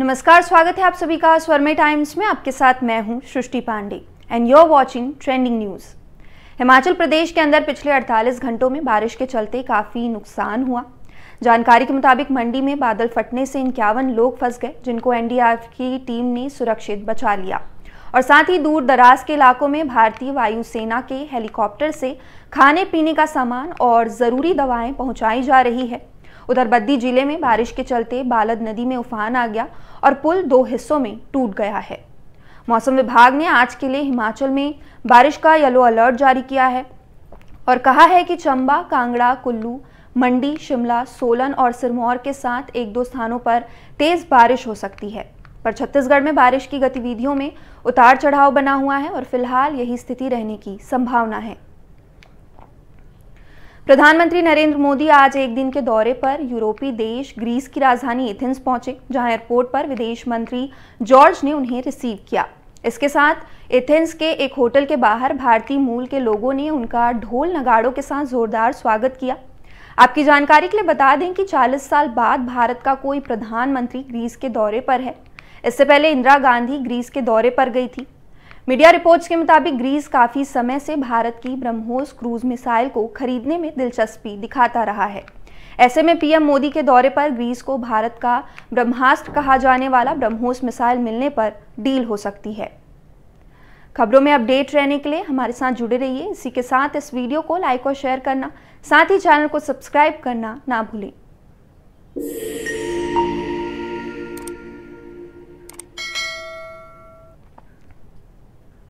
नमस्कार स्वागत है आप सभी का स्वर्मे टाइम्स में आपके साथ मैं हूं Srishti Pandey and you're watching trending news Himachal Pradesh के अंदर पिछले 48 घंटों में बारिश के चलते काफी नुकसान हुआ जानकारी के मुताबिक मंडी में बादल फटने से इक्यावन लोग फंस गए जिनको एनडीआरएफ की टीम ने सुरक्षित बचा लिया और साथ ही दूर दराज के इलाकों में भारतीय वायुसेना के हेलीकॉप्टर से खाने पीने का सामान और ज़रूरी दवाएं पहुंचाई जा रही है उधर बद्दी जिले में बारिश के चलते बालद नदी में उफान आ गया और पुल दो हिस्सों में टूट गया है मौसम विभाग ने आज के लिए हिमाचल में बारिश का येलो अलर्ट जारी किया है और कहा है कि चंबा कांगड़ा कुल्लू मंडी शिमला सोलन और सिरमौर के साथ एक दो स्थानों पर तेज बारिश हो सकती है पर छत्तीसगढ़ में बारिश की गतिविधियों में उतार चढ़ाव बना हुआ है और फिलहाल यही स्थिति रहने की संभावना है प्रधानमंत्री नरेंद्र मोदी आज एक दिन के दौरे पर यूरोपीय देश ग्रीस की राजधानी एथेंस पहुंचे जहां एयरपोर्ट पर विदेश मंत्री जॉर्ज ने उन्हें रिसीव किया इसके साथ एथेंस के एक होटल के बाहर भारतीय मूल के लोगों ने उनका ढोल नगाड़ों के साथ जोरदार स्वागत किया आपकी जानकारी के लिए बता दें कि 40 साल बाद भारत का कोई प्रधानमंत्री ग्रीस के दौरे पर है इससे पहले इंदिरा गांधी ग्रीस के दौरे पर गई थी मीडिया रिपोर्ट्स के मुताबिक ग्रीस काफी समय से भारत की ब्रह्मोस क्रूज मिसाइल को खरीदने में दिलचस्पी दिखाता रहा है ऐसे में पीएम मोदी के दौरे पर ग्रीस को भारत का ब्रह्मास्त्र कहा जाने वाला ब्रह्मोस मिसाइल मिलने पर डील हो सकती है खबरों में अपडेट रहने के लिए हमारे साथ जुड़े रहिए इसी के साथ इस वीडियो को लाइक और शेयर करना साथ ही चैनल को सब्सक्राइब करना ना भूलें